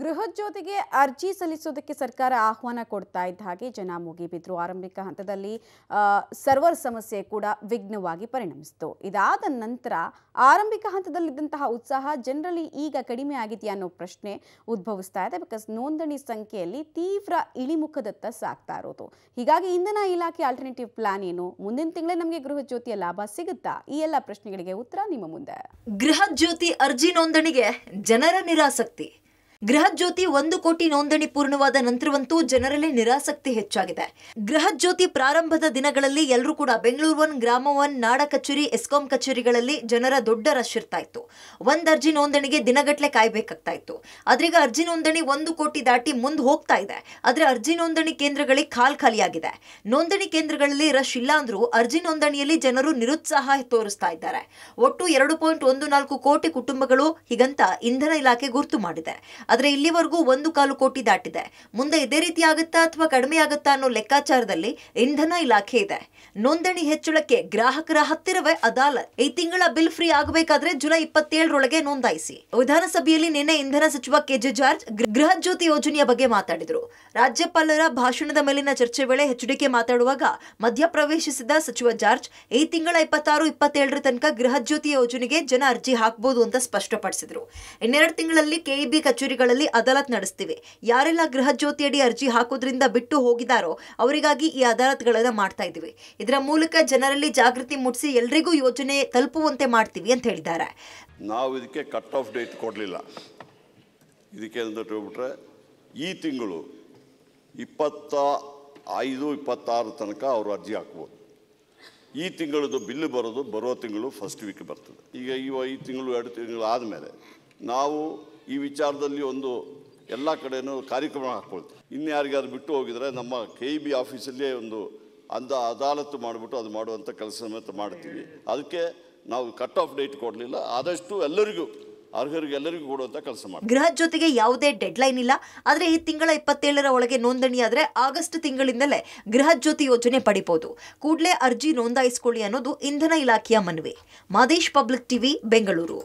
ಗೃಹಜ್ಯೋತಿಗೆ ಅರ್ಜಿ ಸಲ್ಲಿಸೋದಕ್ಕೆ ಸರ್ಕಾರ ಆಹ್ವಾನ ಕೊಡ್ತಾ ಇದ್ದ ಹಾಗೆ ಜನ ಮುಗಿಬಿದ್ರು ಆರಂಭಿಕ ಹಂತದಲ್ಲಿ ಸರ್ವರ್ ಸಮಸ್ಯೆ ಕೂಡ ವಿಘ್ನವಾಗಿ ಪರಿಣಮಿಸಿತು ಇದಾದ ನಂತರ ಆರಂಭಿಕ ಹಂತದಲ್ಲಿದ್ದಂತಹ ಉತ್ಸಾಹ ಜನರಲ್ಲಿ ಈಗ ಕಡಿಮೆ ಆಗಿದೆಯಾ ಅನ್ನೋ ಪ್ರಶ್ನೆ ಉದ್ಭವಿಸ್ತಾ ಇದೆ ಬಿಕಾಸ್ ನೋಂದಣಿ ಸಂಖ್ಯೆಯಲ್ಲಿ ತೀವ್ರ ಇಳಿಮುಖದತ್ತ ಸಾಕ್ತಾ ಇರೋದು ಹೀಗಾಗಿ ಇಂಧನ ಇಲಾಖೆ ಆಲ್ಟರ್ನೇಟಿವ್ ಪ್ಲಾನ್ ಏನು ಮುಂದಿನ ತಿಂಗಳೇ ನಮಗೆ ಗೃಹಜ್ಯೋತಿಯ ಲಾಭ ಸಿಗುತ್ತಾ ಈ ಎಲ್ಲ ಪ್ರಶ್ನೆಗಳಿಗೆ ಉತ್ತರ ನಿಮ್ಮ ಮುಂದೆ ಗೃಹಜ್ಯೋತಿ ಅರ್ಜಿ ನೋಂದಣಿಗೆ ಜನರ ನಿರಾಸಕ್ತಿ ಗೃಹ ಜ್ಯೋತಿ ಒಂದು ಕೋಟಿ ನೋಂದಣಿ ಪೂರ್ಣವಾದ ನಂತರವಂತೂ ಜನರಲ್ಲಿ ನಿರಾಸಕ್ತಿ ಹೆಚ್ಚಾಗಿದೆ ಗೃಹ ಜ್ಯೋತಿ ಪ್ರಾರಂಭದ ದಿನಗಳಲ್ಲಿ ಎಲ್ಲರೂ ಕೂಡ ಬೆಂಗಳೂರು ಒನ್ ಗ್ರಾಮ ಒನ್ ನಾಡ ಕಚೇರಿ ಎಸ್ಕಾಂ ಕಚೇರಿಗಳಲ್ಲಿ ಜನರ ದೊಡ್ಡ ರಶ್ ಇರ್ತಾ ಇತ್ತು ಒಂದ್ ಅರ್ಜಿ ನೋಂದಣಿಗೆ ದಿನಗಟ್ಲೆ ಕಾಯ್ಬೇಕಾಗ್ತಾ ಇತ್ತು ಆದ್ರೀಗ ಅರ್ಜಿ ನೋಂದಣಿ ಒಂದು ಕೋಟಿ ದಾಟಿ ಮುಂದೆ ಹೋಗ್ತಾ ಇದೆ ಆದ್ರೆ ಅರ್ಜಿ ನೋಂದಣಿ ಕೇಂದ್ರಗಳಿಗೆ ಖಾಲ್ ಖಾಲಿಯಾಗಿದೆ ನೋಂದಣಿ ಕೇಂದ್ರಗಳಲ್ಲಿ ರಶ್ ಇಲ್ಲ ಅಂದ್ರೂ ಅರ್ಜಿ ನೋಂದಣಿಯಲ್ಲಿ ಜನರು ನಿರುತ್ಸಾಹ ತೋರಿಸ್ತಾ ಇದ್ದಾರೆ ಒಟ್ಟು ಎರಡು ಪಾಯಿಂಟ್ ಒಂದು ನಾಲ್ಕು ಕೋಟಿ ಕುಟುಂಬಗಳು ಹೀಗಂತ ಇಂಧನ ಇಲಾಖೆ ಗುರುತು ಮಾಡಿದೆ ಆದರೆ ಇಲ್ಲಿವರೆಗೂ ಒಂದು ಕಾಲು ಕೋಟಿ ದಾಟಿದೆ ಮುಂದೆ ಇದೇ ರೀತಿ ಆಗುತ್ತಾ ಅಥವಾ ಕಡಿಮೆ ಆಗುತ್ತಾ ಅನ್ನೋ ಲೆಕ್ಕಾಚಾರದಲ್ಲಿ ಇಂಧನ ಇಲಾಖೆ ಇದೆ ನೋಂದಣಿ ಹೆಚ್ಚಳಕ್ಕೆ ಗ್ರಾಹಕರ ಹತ್ತಿರವೇ ಅದಾಲತ್ ಈ ತಿಂಗಳ ಬಿಲ್ ಫ್ರೀ ಆಗಬೇಕಾದ್ರೆ ಜುಲೈ ಇಪ್ಪತ್ತೇಳರೊಳಗೆ ನೋಂದಾಯಿಸಿ ವಿಧಾನಸಭೆಯಲ್ಲಿ ನಿನ್ನೆ ಇಂಧನ ಸಚಿವ ಕೆಜೆ ಜಾರ್ಜ್ ಗೃಹ ಜ್ಯೋತಿ ಯೋಜನೆಯ ಬಗ್ಗೆ ಮಾತಾಡಿದರು ರಾಜ್ಯಪಾಲರ ಭಾಷಣದ ಮೇಲಿನ ಚರ್ಚೆ ವೇಳೆ ಎಚ್ಡಿಕೆ ಮಾತಾಡುವಾಗ ಮಧ್ಯಪ್ರವೇಶಿಸಿದ ಸಚಿವ ಜಾರ್ಜ್ ಈ ತಿಂಗಳ ಇಪ್ಪತ್ತಾರು ಇಪ್ಪತ್ತೇಳರ ತನಕ ಗೃಹ ಜ್ಯೋತಿ ಯೋಜನೆಗೆ ಜನ ಅರ್ಜಿ ಹಾಕಬಹುದು ಅಂತ ಸ್ಪಷ್ಟಪಡಿಸಿದರು ಇನ್ನೆರಡು ತಿಂಗಳಲ್ಲಿ ಕೆಇಬಿ ಕಚೇರಿ ಗಳಲ್ಲಿ ಅದಾಲತ್ ನಡೆಸ್ತೀವಿ ಯಾರೆಲ್ಲ ಗೃಹ ಜ್ಯೋತಿಯಡಿ ಅರ್ಜಿ ಹಾಕೋದ್ರಿಂದ ಬಿಟ್ಟು ಹೋಗಿದಾರೋ ಅವರಿಗಾಗಿ ಈ ಅದಾಲತ್ಗಳನ್ನು ಮಾಡ್ತಾ ಇದ್ದೀವಿ ಇದರ ಮೂಲಕ ಜನರಲ್ಲಿ ಜಾಗೃತಿ ಮೂಡಿಸಿ ಎಲ್ರಿಗೂ ಯೋಜನೆ ತಲುಪುವಂತೆ ಮಾಡ್ತೀವಿ ಅಂತ ಹೇಳಿದ್ದಾರೆ ನಾವು ಇದಕ್ಕೆ ಕಟ್ ಆಫ್ ಡೇಟ್ ಕೊಡಲಿಲ್ಲ ಇದಕ್ಕೆ ಹೇಳ್ಬಿಟ್ರೆ ಈ ತಿಂಗಳು ಇಪ್ಪತ್ತ ಐದು ಇಪ್ಪತ್ತಾರು ತನಕ ಅವರು ಅರ್ಜಿ ಹಾಕ್ಬೋದು ಈ ತಿಂಗಳದ್ದು ಬಿಲ್ ಬರೋದು ಬರೋ ತಿಂಗಳು ಫಸ್ಟ್ ವೀಕ್ ಬರ್ತದೆ ಈಗ ಈ ತಿಂಗಳು ಎರಡು ತಿಂಗಳು ಆದಮೇಲೆ ನಾವು ಈ ವಿಚಾರದಲ್ಲಿ ಒಂದು ಎಲ್ಲ ಕಡೆಯೂ ಕಾರ್ಯಕ್ರಮ ಹಾಕ್ಕೊಳ್ತೀವಿ ಇನ್ಯಾರಿಗಾದ್ರು ಬಿಟ್ಟು ಹೋಗಿದರೆ ನಮ್ಮ ಕೆ ಇ ಬಿ ಆಫೀಸಲ್ಲೇ ಒಂದು ಅಂದ ಅದಾಲತ್ತು ಮಾಡಿಬಿಟ್ಟು ಅದು ಮಾಡುವಂಥ ಕೆಲಸ ಸಮೇತ ಮಾಡ್ತೀವಿ ಅದಕ್ಕೆ ನಾವು ಕಟ್ ಆಫ್ ಡೇಟ್ ಕೊಡಲಿಲ್ಲ ಆದಷ್ಟು ಎಲ್ಲರಿಗೂ ಅರ್ಹರಿಗೆಲ್ಲರಿಗೂ ಕೊಡುವಂಥ ಕೆಲಸ ಮಾಡಿ ಗೃಹ ಜೊತೆಗೆ ಯಾವುದೇ ಡೆಡ್ಲೈನ್ ಇಲ್ಲ ಆದರೆ ಈ ತಿಂಗಳ ಇಪ್ಪತ್ತೇಳರ ಒಳಗೆ ನೋಂದಣಿಯಾದರೆ ಆಗಸ್ಟ್ ತಿಂಗಳಿಂದಲೇ ಗೃಹ ಜ್ಯೋತಿ ಯೋಜನೆ ಪಡಿಬಹುದು ಕೂಡಲೇ ಅರ್ಜಿ ನೋಂದಾಯಿಸಿಕೊಳ್ಳಿ ಅನ್ನೋದು ಇಂಧನ ಇಲಾಖೆಯ ಮನವಿ ಮಾದೇಶ್ ಪಬ್ಲಿಕ್ ಟಿವಿ ಬೆಂಗಳೂರು